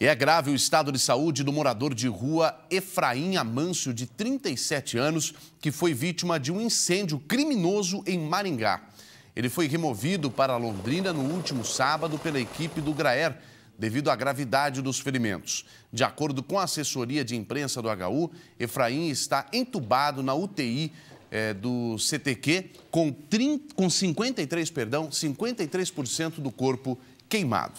E é grave o estado de saúde do morador de rua Efraim Amâncio, de 37 anos, que foi vítima de um incêndio criminoso em Maringá. Ele foi removido para Londrina no último sábado pela equipe do Graer, devido à gravidade dos ferimentos. De acordo com a assessoria de imprensa do HU, Efraim está entubado na UTI é, eh, do CTQ com, 30, com 53, perdão, 53% do corpo queimado.